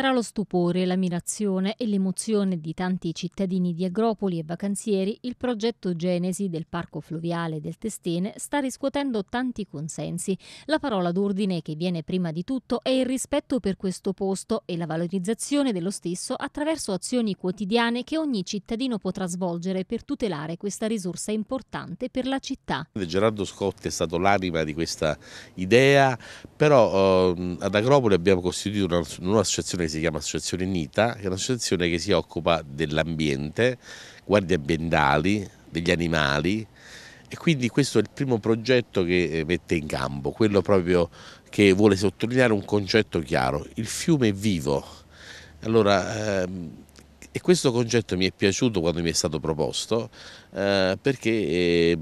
Tra lo stupore, l'ammirazione e l'emozione di tanti cittadini di Agropoli e vacanzieri, il progetto Genesi del Parco Fluviale del Testene sta riscuotendo tanti consensi. La parola d'ordine che viene prima di tutto è il rispetto per questo posto e la valorizzazione dello stesso attraverso azioni quotidiane che ogni cittadino potrà svolgere per tutelare questa risorsa importante per la città. Gerardo Scotti è stato l'anima di questa idea, però eh, ad Agropoli abbiamo costituito un'associazione si chiama Associazione Nita, che è un'associazione che si occupa dell'ambiente, guardie ambientali, degli animali e quindi questo è il primo progetto che eh, mette in campo, quello proprio che vuole sottolineare un concetto chiaro, il fiume è vivo. Allora, ehm, e questo concetto mi è piaciuto quando mi è stato proposto eh, perché eh,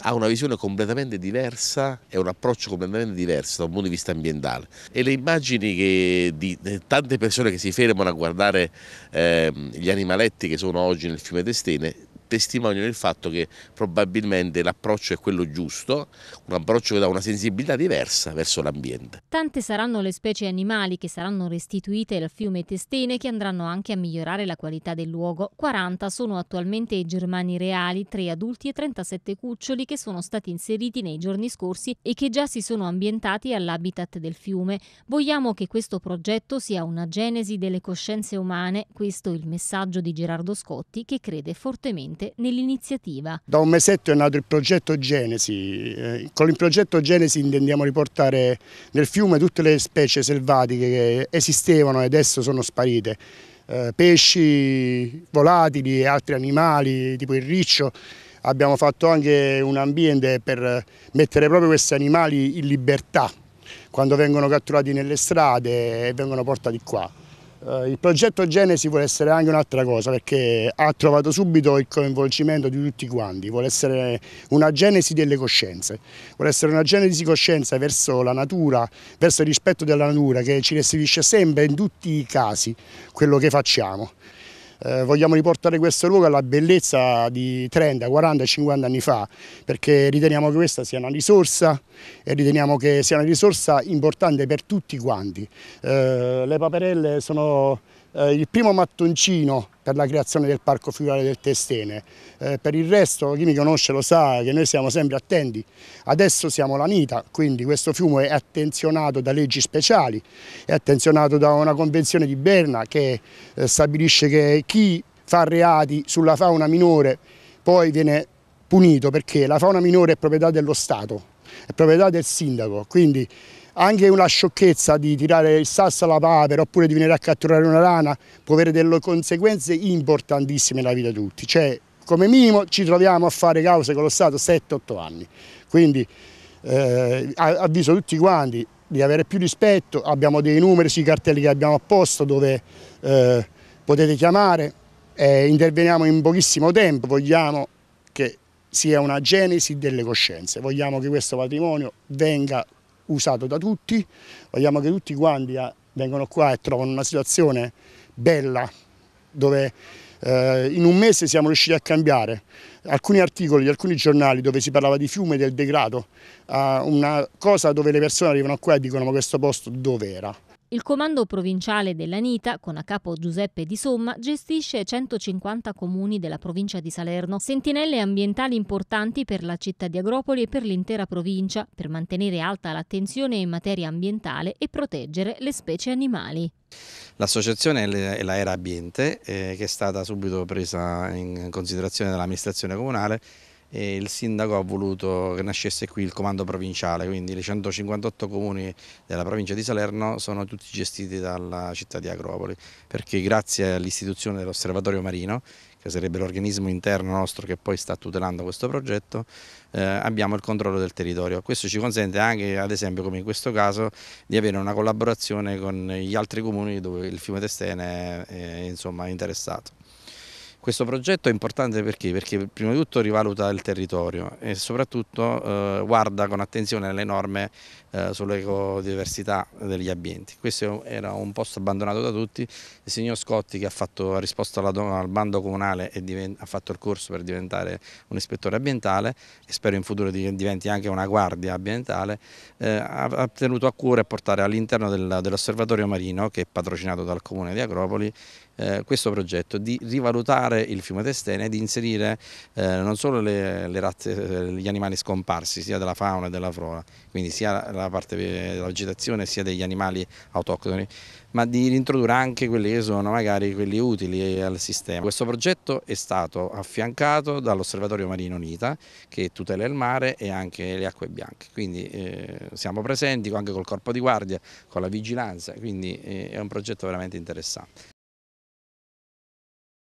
ha una visione completamente diversa e un approccio completamente diverso da un punto di vista ambientale. E le immagini che, di tante persone che si fermano a guardare eh, gli animaletti che sono oggi nel fiume Testene testimoniano il fatto che probabilmente l'approccio è quello giusto, un approccio che dà una sensibilità diversa verso l'ambiente. Tante saranno le specie animali che saranno restituite al fiume Testene che andranno anche a migliorare la qualità del luogo. 40 sono attualmente i germani reali, 3 adulti e 37 cuccioli che sono stati inseriti nei giorni scorsi e che già si sono ambientati all'habitat del fiume. Vogliamo che questo progetto sia una genesi delle coscienze umane, questo è il messaggio di Gerardo Scotti che crede fortemente presente nell'iniziativa. Da un mesetto è nato il progetto Genesi. Eh, con il progetto Genesi intendiamo riportare nel fiume tutte le specie selvatiche che esistevano e adesso sono sparite. Eh, pesci volatili e altri animali tipo il riccio abbiamo fatto anche un ambiente per mettere proprio questi animali in libertà quando vengono catturati nelle strade e vengono portati qua. Eh, il progetto Genesi vuole essere anche un'altra cosa perché ha trovato subito il coinvolgimento di tutti quanti, vuole essere una genesi delle coscienze, vuole essere una genesi coscienza verso la natura, verso il rispetto della natura che ci restituisce sempre in tutti i casi quello che facciamo. Eh, vogliamo riportare questo luogo alla bellezza di 30, 40, 50 anni fa, perché riteniamo che questa sia una risorsa e riteniamo che sia una risorsa importante per tutti quanti. Eh, le paperelle sono eh, il primo mattoncino per la creazione del parco figurale del Testene. Eh, per il resto chi mi conosce lo sa che noi siamo sempre attenti. Adesso siamo la Nita, quindi questo fiume è attenzionato da leggi speciali, è attenzionato da una convenzione di Berna che eh, stabilisce che chi fa reati sulla fauna minore poi viene punito perché la fauna minore è proprietà dello Stato, è proprietà del sindaco, quindi anche una sciocchezza di tirare il sasso alla papera oppure di venire a catturare una rana può avere delle conseguenze importantissime nella vita di tutti. Cioè, come minimo ci troviamo a fare cause con lo Stato 7-8 anni. Quindi eh, avviso tutti quanti di avere più rispetto, abbiamo dei numeri sui cartelli che abbiamo apposto dove eh, potete chiamare, eh, interveniamo in pochissimo tempo, vogliamo che sia una genesi delle coscienze, vogliamo che questo patrimonio venga usato da tutti, vogliamo che tutti quanti eh, vengano qua e trovano una situazione bella dove eh, in un mese siamo riusciti a cambiare alcuni articoli di alcuni giornali dove si parlava di fiume, del degrado, a eh, una cosa dove le persone arrivano qua e dicono ma questo posto dove era? Il comando provinciale dell'Anita, con a capo Giuseppe Di Somma, gestisce 150 comuni della provincia di Salerno, sentinelle ambientali importanti per la città di Agropoli e per l'intera provincia, per mantenere alta l'attenzione in materia ambientale e proteggere le specie animali. L'associazione è l'Aera Ambiente, eh, che è stata subito presa in considerazione dall'amministrazione comunale e il sindaco ha voluto che nascesse qui il comando provinciale, quindi i 158 comuni della provincia di Salerno sono tutti gestiti dalla città di Acropoli, perché grazie all'istituzione dell'osservatorio marino, che sarebbe l'organismo interno nostro che poi sta tutelando questo progetto, eh, abbiamo il controllo del territorio. Questo ci consente anche, ad esempio come in questo caso, di avere una collaborazione con gli altri comuni dove il fiume Testene è, è insomma, interessato. Questo progetto è importante perché? Perché prima di tutto rivaluta il territorio e soprattutto eh, guarda con attenzione le norme eh, sull'ecodiversità degli ambienti. Questo era un posto abbandonato da tutti, il signor Scotti che ha, fatto, ha risposto alla, al bando comunale e ha fatto il corso per diventare un ispettore ambientale e spero in futuro di, diventi anche una guardia ambientale, eh, ha tenuto a cuore a portare all'interno dell'osservatorio marino che è patrocinato dal comune di Acropoli eh, questo progetto di rivalutare ripopolare il fiume Testene e di inserire eh, non solo le, le razze, eh, gli animali scomparsi, sia della fauna e della flora, quindi sia la parte eh, della vegetazione sia degli animali autoctoni, ma di introdurre anche quelli che sono magari quelli utili al sistema. Questo progetto è stato affiancato dall'Osservatorio Marino Unita che tutela il mare e anche le acque bianche, quindi eh, siamo presenti anche col corpo di guardia, con la vigilanza, quindi eh, è un progetto veramente interessante.